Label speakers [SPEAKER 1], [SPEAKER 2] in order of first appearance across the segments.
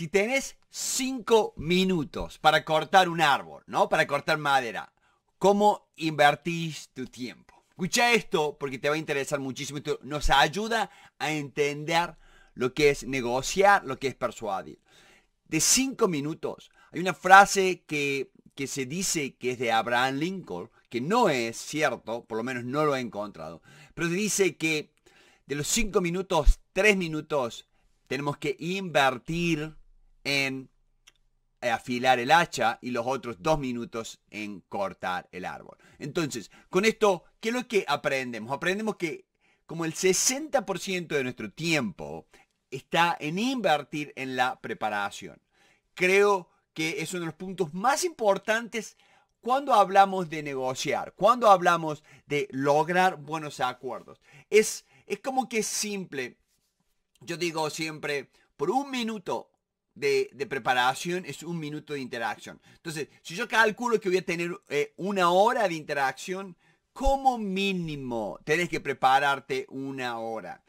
[SPEAKER 1] Si tenés cinco minutos para cortar un árbol, ¿no? Para cortar madera, ¿cómo invertís tu tiempo? Escucha esto porque te va a interesar muchísimo. Esto nos ayuda a entender lo que es negociar, lo que es persuadir. De cinco minutos, hay una frase que, que se dice que es de Abraham Lincoln, que no es cierto, por lo menos no lo he encontrado, pero se dice que de los cinco minutos, tres minutos, tenemos que invertir en eh, afilar el hacha y los otros dos minutos en cortar el árbol. Entonces, con esto, ¿qué es lo que aprendemos? Aprendemos que como el 60% de nuestro tiempo está en invertir en la preparación. Creo que es uno de los puntos más importantes cuando hablamos de negociar, cuando hablamos de lograr buenos acuerdos. Es, es como que es simple. Yo digo siempre, por un minuto de, preparación es un minuto de interacción. Entonces, si yo calculo que voy a tener eh, una hora de interacción, como mínimo tenés que prepararte una hora.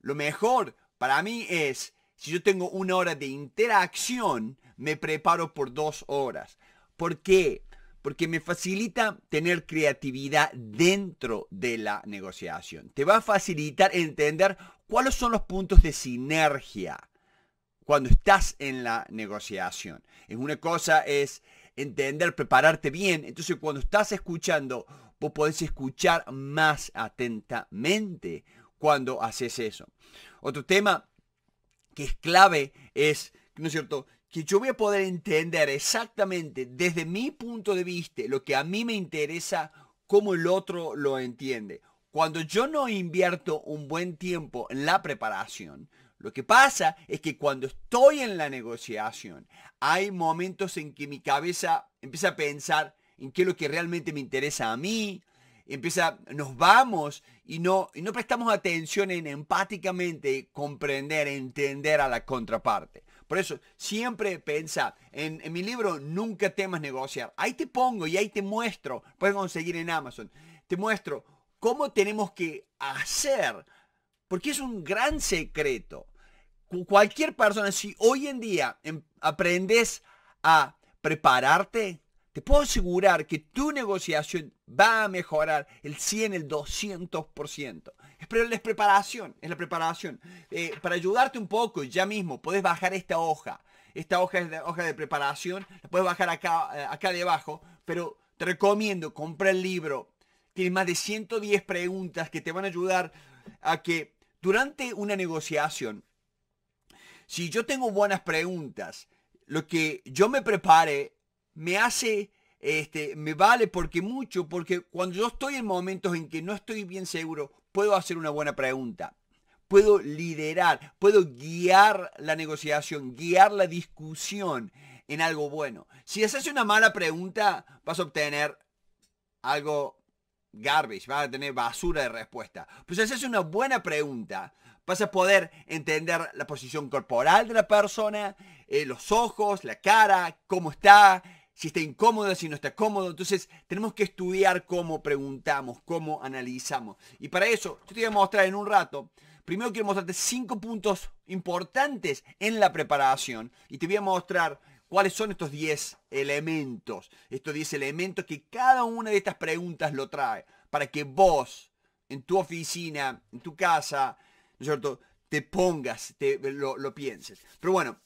[SPEAKER 1] Lo mejor para mí es, si yo tengo una hora de interacción, me preparo por dos horas. ¿Por qué? Porque me facilita tener creatividad dentro de la negociación. Te va a facilitar entender cuáles son los puntos de sinergia cuando estás en la negociación. Es una cosa es entender, prepararte bien. Entonces cuando estás escuchando, vos podés escuchar más atentamente cuando haces eso. Otro tema que es clave es, ¿no es cierto?, que yo voy a poder entender exactamente desde mi punto de vista lo que a mí me interesa, cómo el otro lo entiende. Cuando yo no invierto un buen tiempo en la preparación, lo que pasa es que cuando estoy en la negociación, hay momentos en que mi cabeza empieza a pensar en qué es lo que realmente me interesa a mí, empieza, nos vamos y no, no prestamos atención en empáticamente comprender, entender a la contraparte. Por eso, siempre pensa, en, en mi libro Nunca temas negociar, ahí te pongo y ahí te muestro, puedes conseguir en Amazon, te muestro cómo tenemos que hacer, porque es un gran secreto cualquier persona, si hoy en día em, aprendes a prepararte, te puedo asegurar que tu negociación va a mejorar el 100, el 200%. Pero es preparación, es la preparación. Eh, para ayudarte un poco, ya mismo, puedes bajar esta hoja. Esta hoja es la hoja de preparación, la puedes bajar acá, eh, acá debajo, pero te recomiendo, compra el libro. Tienes más de 110 preguntas que te van a ayudar a que durante una negociación si yo tengo buenas preguntas, lo que yo me prepare me hace, este, me vale porque mucho, porque cuando yo estoy en momentos en que no estoy bien seguro, puedo hacer una buena pregunta, puedo liderar, puedo guiar la negociación, guiar la discusión en algo bueno. Si haces una mala pregunta, vas a obtener algo garbage, vas a tener basura de respuesta. Pues si haces una buena pregunta, Vas a poder entender la posición corporal de la persona, eh, los ojos, la cara, cómo está, si está incómodo, si no está cómodo. Entonces tenemos que estudiar cómo preguntamos, cómo analizamos. Y para eso, yo te voy a mostrar en un rato. Primero quiero mostrarte cinco puntos importantes en la preparación. Y te voy a mostrar cuáles son estos 10 elementos. Estos 10 elementos que cada una de estas preguntas lo trae. Para que vos, en tu oficina, en tu casa, ¿no es cierto? Te pongas, te, lo, pienses. Pero bueno,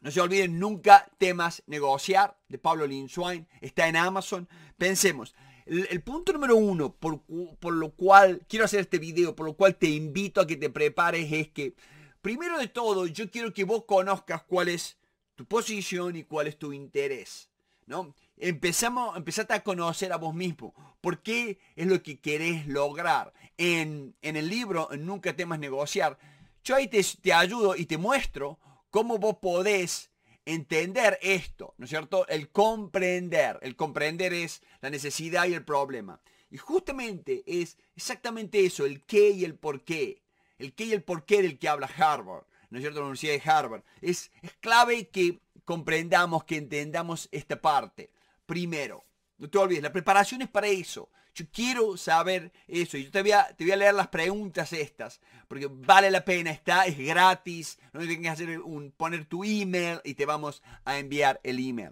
[SPEAKER 1] no se olviden nunca temas negociar de Pablo Linswine. Está en Amazon. Pensemos. El, punto número uno por, por, lo cual quiero hacer este video, por lo cual te invito a que te prepares es que, primero de todo, yo quiero que vos conozcas cuál es tu posición y cuál es tu interés. ¿no? empezamos, empezate a conocer a vos mismo. ¿Por qué es lo que querés lograr? En, el libro Nunca temas negociar, yo ahí te, ayudo y te muestro cómo vos podés entender esto, ¿no es cierto? El comprender. El comprender es la necesidad y el problema. Y justamente es exactamente eso, el qué y el por qué. El qué y el por qué del que habla Harvard, ¿no es cierto? La Universidad de Harvard. Es, es clave que comprendamos, que entendamos esta parte primero. No te olvides, la preparación es para eso. Yo quiero saber eso. Y yo te voy, a, te voy a leer las preguntas estas. Porque vale la pena, está, es gratis. No tienes que hacer un, poner tu email y te vamos a enviar el email.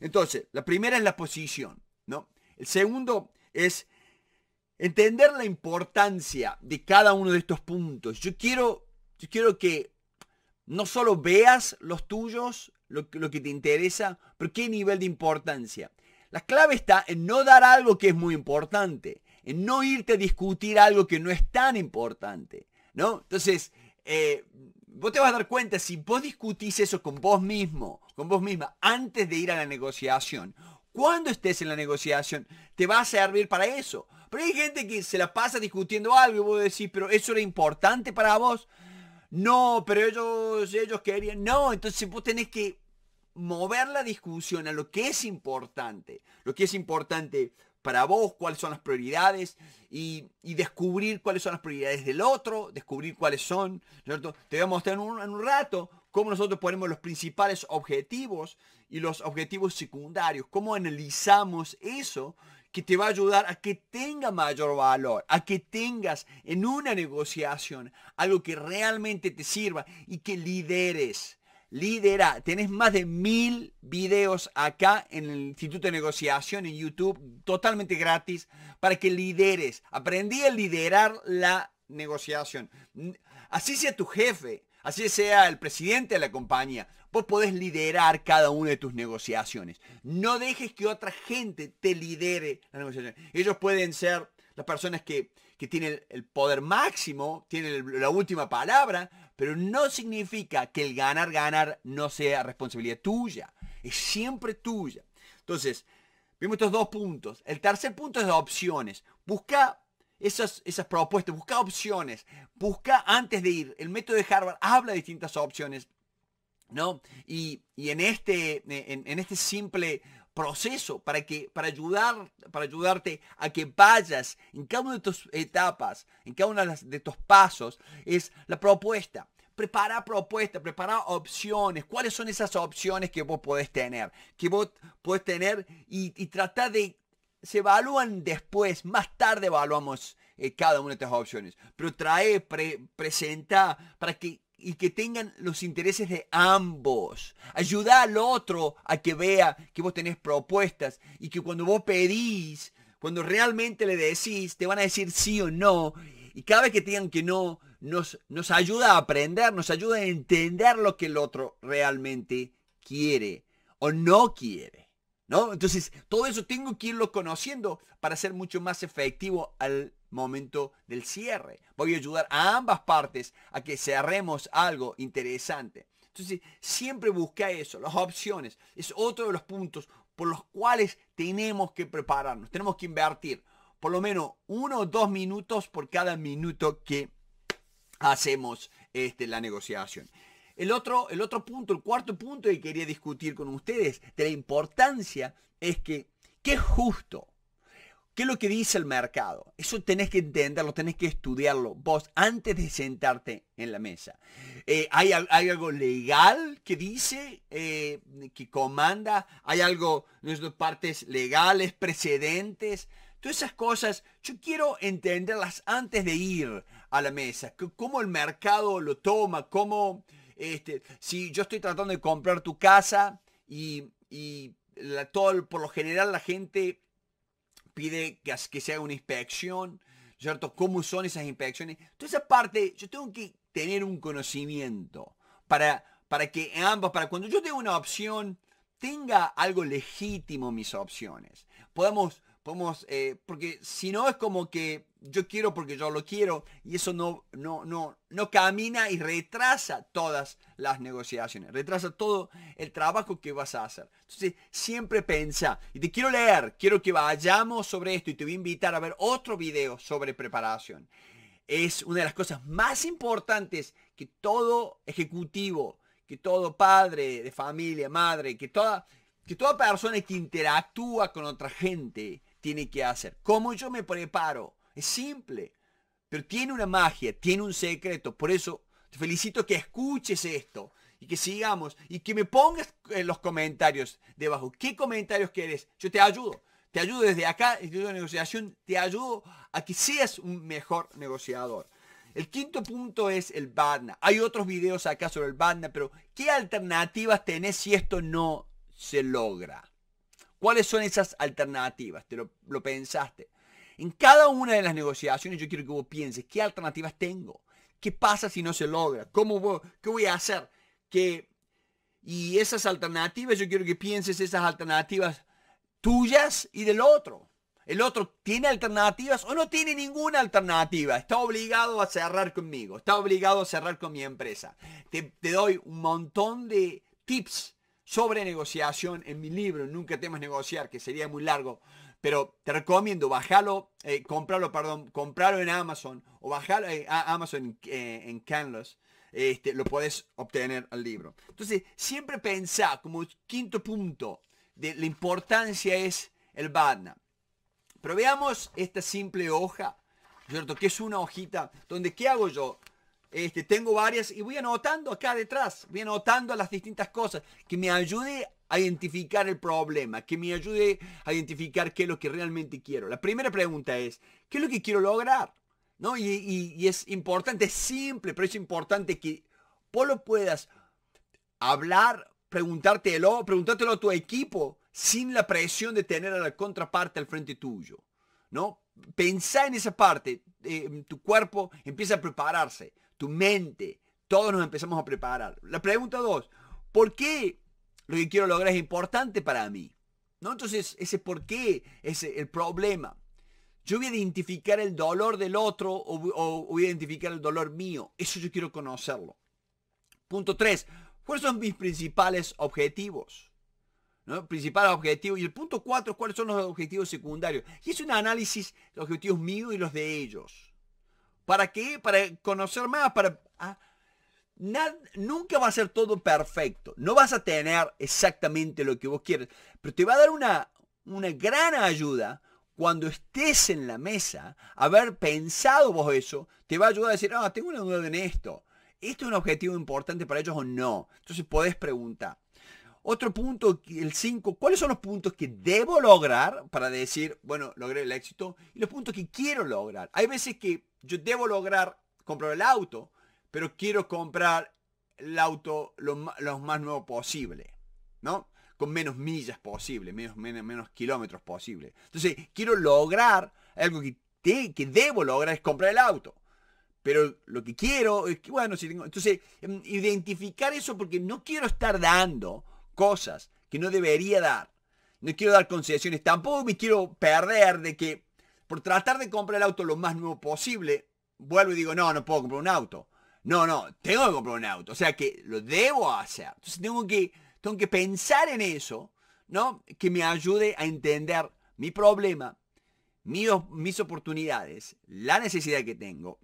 [SPEAKER 1] Entonces, la primera es la posición, ¿no? El segundo es entender la importancia de cada uno de estos puntos. Yo quiero, yo quiero que no solo veas los tuyos, lo, que te interesa, pero qué nivel de importancia. La clave está en no dar algo que es muy importante, en no irte a discutir algo que no es tan importante, ¿no? Entonces, eh, vos te vas a dar cuenta si vos discutís eso con vos mismo, con vos misma, antes de ir a la negociación. Cuando estés en la negociación, te va a servir para eso. Pero hay gente que se la pasa discutiendo algo y vos decís, pero eso era importante para vos no, pero ellos, ellos querían, no, entonces vos tenés que mover la discusión a lo que es importante, lo que es importante para vos, cuáles son las prioridades y, descubrir cuáles son las prioridades del otro, descubrir cuáles son, ¿cierto? Te voy a mostrar en un, en un rato cómo nosotros ponemos los principales objetivos y los objetivos secundarios, cómo analizamos eso que te va a ayudar a que tenga mayor valor, a que tengas en una negociación algo que realmente te sirva y que lideres. Lidera, tenés más de mil videos acá en el Instituto de Negociación en YouTube, totalmente gratis, para que lideres. Aprendí a liderar la negociación. Así sea tu jefe, Así sea el presidente de la compañía, vos podés liderar cada una de tus negociaciones. No dejes que otra gente te lidere la negociación. Ellos pueden ser las personas que, que tienen el poder máximo, tienen la última palabra, pero no significa que el ganar, ganar no sea responsabilidad tuya. Es siempre tuya. Entonces, vimos estos dos puntos. El tercer punto es de opciones. Busca esas, propuestas, busca opciones, busca antes de ir. El método de Harvard habla de distintas opciones, ¿no? Y, en, este, en, este simple proceso para que para ayudar para ayudarte a que vayas en cada una de tus etapas en cada uno de tus pasos es la propuesta prepara propuestas prepara opciones cuáles son esas opciones que vos podés tener que vos podés tener y, tratar de se evalúan después, más tarde evaluamos eh, cada una de estas opciones, pero trae, presenta para que y que tengan los intereses de ambos. Ayuda al otro a que vea que vos tenés propuestas y que cuando vos pedís, cuando realmente le decís, te van a decir sí o no. Y cada vez que tengan digan que no, nos, nos ayuda a aprender, nos ayuda a entender lo que el otro realmente quiere o no quiere. Entonces, todo eso tengo que irlo conociendo para ser mucho más efectivo al momento del cierre. Voy a ayudar a ambas partes a que cerremos algo interesante. Entonces, siempre busca eso, las opciones. Es otro de los puntos por los cuales tenemos que prepararnos, tenemos que invertir por lo menos uno o dos minutos por cada minuto que hacemos este, la negociación. El otro, el otro punto, el cuarto punto que quería discutir con ustedes de la importancia es que, ¿qué es justo? ¿Qué es lo que dice el mercado? Eso tenés que entenderlo, tenés que estudiarlo vos antes de sentarte en la mesa. Eh, ¿hay, algo legal que dice, eh, que comanda? ¿Hay algo, nuestras partes legales, precedentes? Todas esas cosas yo quiero entenderlas antes de ir a la mesa. cómo el mercado lo toma, cómo este, si yo estoy tratando de comprar tu casa y, todo, por lo general la gente pide que, se haga una inspección, ¿cierto? ¿Cómo son esas inspecciones? Entonces, esa parte, yo tengo que tener un conocimiento para, para que ambos, para cuando yo tenga una opción, tenga algo legítimo mis opciones. Podemos... Eh, porque si no es como que yo quiero porque yo lo quiero y eso no, no, no, no camina y retrasa todas las negociaciones, retrasa todo el trabajo que vas a hacer. Entonces, siempre piensa, y te quiero leer, quiero que vayamos sobre esto y te voy a invitar a ver otro video sobre preparación. Es una de las cosas más importantes que todo ejecutivo, que todo padre de familia, madre, que toda, que toda persona que interactúa con otra gente, tiene que hacer. como yo me preparo? Es simple, pero tiene una magia, tiene un secreto. Por eso te felicito que escuches esto y que sigamos y que me pongas en los comentarios debajo. ¿Qué comentarios quieres? Yo te ayudo. Te ayudo desde acá, Instituto de Negociación, te ayudo a que seas un mejor negociador. El quinto punto es el BADNA. Hay otros videos acá sobre el BADNA, pero ¿qué alternativas tenés si esto no se logra? ¿Cuáles son esas alternativas? ¿Te lo, pensaste? En cada una de las negociaciones yo quiero que vos pienses, ¿qué alternativas tengo? ¿Qué pasa si no se logra? ¿Cómo voy, ¿Qué voy a hacer? Y esas alternativas, yo quiero que pienses esas alternativas tuyas y del otro. ¿El otro tiene alternativas o no tiene ninguna alternativa? Está obligado a cerrar conmigo, está obligado a cerrar con mi empresa. Te, te doy un montón de tips sobre negociación en mi libro, Nunca temas negociar, que sería muy largo, pero te recomiendo bajarlo, eh, comprarlo, perdón, comprarlo en Amazon o bajarlo eh, en Amazon eh, en Canvas. Este, lo puedes obtener al libro. Entonces, siempre pensá como quinto punto de la importancia es el BATNA. Pero veamos esta simple hoja, ¿cierto? Que es una hojita donde, ¿qué hago yo? Este, tengo varias y voy anotando acá detrás, voy anotando las distintas cosas que me ayude a identificar el problema, que me ayude a identificar qué es lo que realmente quiero. La primera pregunta es, ¿qué es lo que quiero lograr? Y, es importante, es simple, pero es importante que vos lo puedas hablar, preguntártelo, preguntártelo a tu equipo sin la presión de tener a la contraparte al frente tuyo. ¿No? Pensá en esa parte, eh, tu cuerpo empieza a prepararse tu mente, todos nos empezamos a preparar. La pregunta dos, ¿por qué lo que quiero lograr es importante para mí? ¿No? Entonces, ese por qué es el problema. Yo voy a identificar el dolor del otro o, voy a identificar el dolor mío. Eso yo quiero conocerlo. Punto 3. ¿Cuáles son mis principales objetivos? ¿No? Principales objetivos. Y el punto 4, ¿cuáles son los objetivos secundarios? Y es un análisis de los objetivos míos y los de ellos. ¿Para qué? Para conocer más, para... Ah, nada, nunca va a ser todo perfecto. No vas a tener exactamente lo que vos quieres. Pero te va a dar una, gran ayuda cuando estés en la mesa, haber pensado vos eso, te va a ayudar a decir, ah, tengo una duda en esto. ¿Esto es un objetivo importante para ellos o no? Entonces podés preguntar. Otro punto, el 5, ¿cuáles son los puntos que debo lograr para decir, bueno, logré el éxito? Y los puntos que quiero lograr. Hay veces que yo debo lograr comprar el auto, pero quiero comprar el auto lo, más nuevo posible, ¿no? Con menos millas posible, menos, menos, kilómetros posible. Entonces, quiero lograr algo que, que debo lograr es comprar el auto. Pero lo que quiero es que, bueno, si tengo... Entonces, em, identificar eso porque no quiero estar dando cosas que no debería dar. No quiero dar concesiones. Tampoco me quiero perder de que por tratar de comprar el auto lo más nuevo posible, vuelvo y digo, no, no puedo comprar un auto. No, no, tengo que comprar un auto. O sea que lo debo hacer. Entonces tengo que, tengo que pensar en eso, ¿no? Que me ayude a entender mi problema, mis, mis oportunidades, la necesidad que tengo.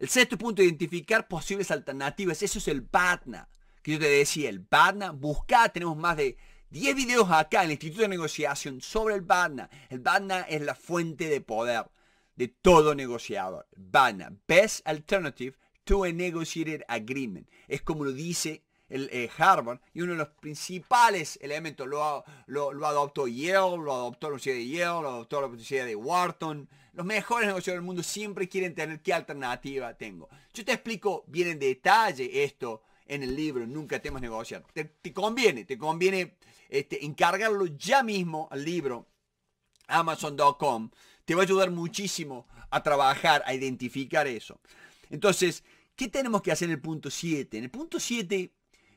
[SPEAKER 1] El sexto punto, identificar posibles alternativas. Eso es el patna, Que yo te decía, el patna, buscar, tenemos más de 10 videos acá en el Instituto de Negociación sobre el BANA. El BANA es la fuente de poder de todo negociador. BANA, Best Alternative to a Negotiated Agreement. Es como lo dice el eh, Harvard y uno de los principales elementos lo, lo adoptó Yale, lo adoptó la Universidad de Yale, lo adoptó la Universidad de Wharton. Los mejores negociadores del mundo siempre quieren tener qué alternativa tengo. Yo te explico bien en detalle esto en el libro, nunca temas negociar. Te, conviene, te conviene este, encargarlo ya mismo al libro amazon.com. Te va a ayudar muchísimo a trabajar, a identificar eso. Entonces, ¿qué tenemos que hacer en el punto 7? En el punto 7,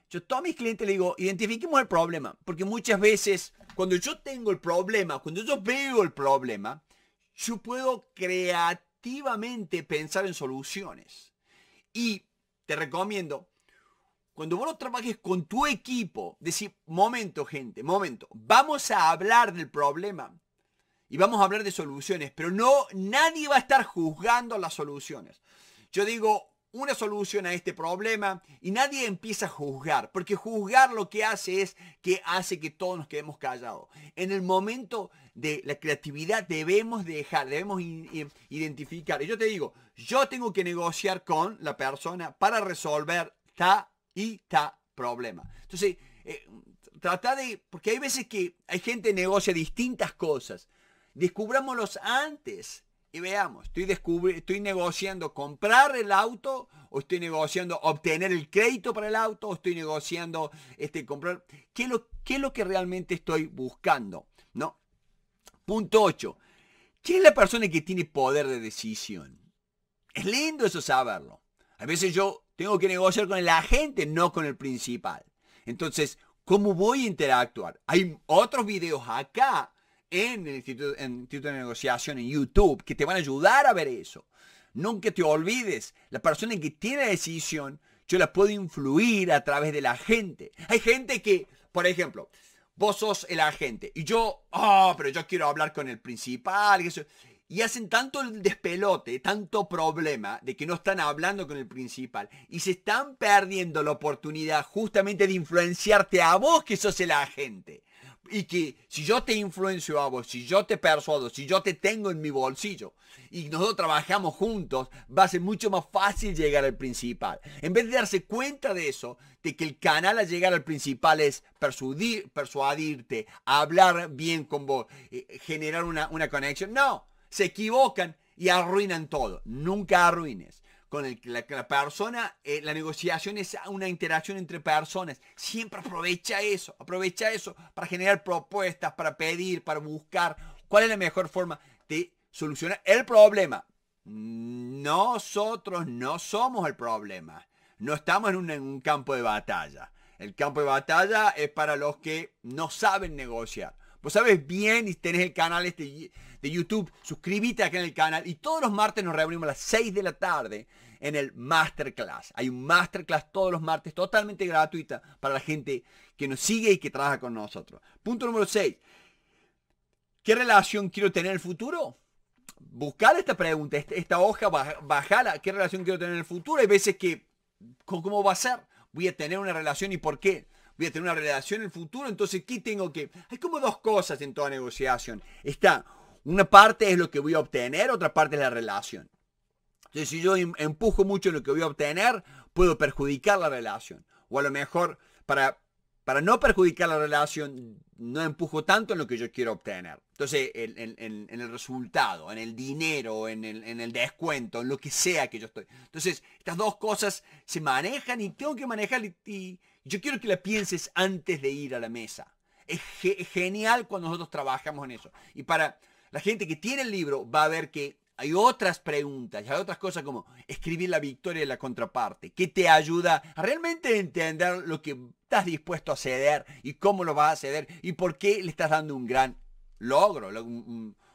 [SPEAKER 1] yo a todos mis clientes le digo, identifiquemos el problema, porque muchas veces cuando yo tengo el problema, cuando yo veo el problema, yo puedo creativamente pensar en soluciones. Y te recomiendo cuando vos no trabajes con tu equipo, decir, momento gente, momento, vamos a hablar del problema y vamos a hablar de soluciones, pero no, nadie va a estar juzgando las soluciones. Yo digo una solución a este problema y nadie empieza a juzgar, porque juzgar lo que hace es que hace que todos nos quedemos callados. En el momento de la creatividad debemos dejar, debemos identificar. Y yo te digo, yo tengo que negociar con la persona para resolver esta y está problema. Entonces, tratar eh, trata de, porque hay veces que hay gente que negocia distintas cosas. los antes y veamos, estoy, estoy negociando comprar el auto o estoy negociando obtener el crédito para el auto o estoy negociando este, comprar. ¿Qué es lo, qué es lo que realmente estoy buscando? ¿No? Punto 8. ¿Quién es la persona que tiene poder de decisión? Es lindo eso saberlo. A veces yo tengo que negociar con el agente, no con el principal. Entonces, ¿cómo voy a interactuar? Hay otros videos acá en el Instituto, de Negociación en YouTube que te van a ayudar a ver eso. Nunca te olvides, la persona que tiene la decisión, yo la puedo influir a través de la gente. Hay gente que, por ejemplo, vos sos el agente y yo, oh, pero yo quiero hablar con el principal. Y, eso, y hacen tanto el despelote, tanto problema de que no están hablando con el principal. Y se están perdiendo la oportunidad justamente de influenciarte a vos que sos el agente. Y que si yo te influencio a vos, si yo te persuado, si yo te tengo en mi bolsillo y nosotros trabajamos juntos, va a ser mucho más fácil llegar al principal. En vez de darse cuenta de eso, de que el canal a llegar al principal es persuadir, persuadirte, hablar bien con vos, eh, generar una, una conexión. No, se equivocan y arruinan todo. Nunca arruines. Con la, persona, eh, la negociación es una interacción entre personas. Siempre aprovecha eso, aprovecha eso para generar propuestas, para pedir, para buscar cuál es la mejor forma de solucionar el problema. Nosotros no somos el problema. No estamos en un campo de batalla. El campo de batalla es para los que no saben negociar. Vos sabes bien y tenés el canal este de YouTube. Suscríbete acá en el canal. Y todos los martes nos reunimos a las 6 de la tarde en el Masterclass. Hay un Masterclass todos los martes totalmente gratuita para la gente que nos sigue y que trabaja con nosotros. Punto número 6. ¿Qué relación quiero tener en el futuro? Buscar esta pregunta, este, esta, hoja, bajarla. ¿Qué relación quiero tener en el futuro? Hay veces que, ¿cómo va a ser? Voy a tener una relación y por qué voy a tener una relación en el futuro, entonces ¿qué tengo que...? Hay como dos cosas en toda negociación. Está, una parte es lo que voy a obtener, otra parte es la relación. Entonces si yo em, empujo mucho en lo que voy a obtener, puedo perjudicar la relación. O a lo mejor para para no perjudicar la relación, no empujo tanto en lo que yo quiero obtener. Entonces, en, el resultado, en el dinero, en el, descuento, en lo que sea que yo estoy. Entonces, estas dos cosas se manejan y tengo que manejar y, yo quiero que la pienses antes de ir a la mesa. es genial cuando nosotros trabajamos en eso. Y para la gente que tiene el libro va a ver que hay otras preguntas, hay otras cosas como escribir la victoria de la contraparte, que te ayuda a realmente entender lo que estás dispuesto a ceder y cómo lo vas a ceder y por qué le estás dando un gran logro,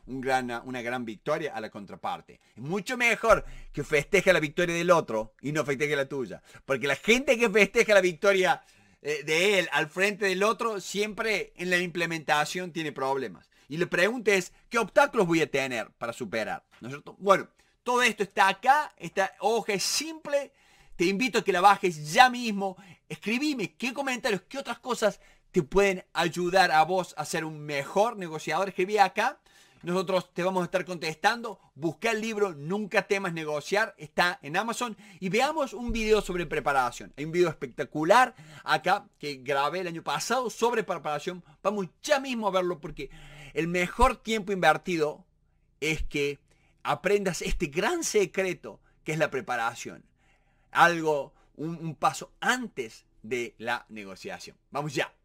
[SPEAKER 1] gran, una gran victoria a la contraparte. Es mucho mejor que festeje la victoria del otro y no festeje la tuya, porque la gente que festeja la victoria eh, de él al frente del otro siempre en la implementación tiene problemas y le preguntes qué obstáculos voy a tener para superar. ¿No Bueno, todo esto está acá, esta hoja es simple. Te invito a que la bajes ya mismo. Escribime qué comentarios, qué otras cosas te pueden ayudar a vos a ser un mejor negociador. Escribí acá. Nosotros te vamos a estar contestando. Busca el libro Nunca temas negociar. Está en Amazon. Y veamos un video sobre preparación. Hay un video espectacular acá que grabé el año pasado sobre preparación. Vamos ya mismo a verlo porque el mejor tiempo invertido es que aprendas este gran secreto que es la preparación. Algo, un, paso antes de la negociación. Vamos ya.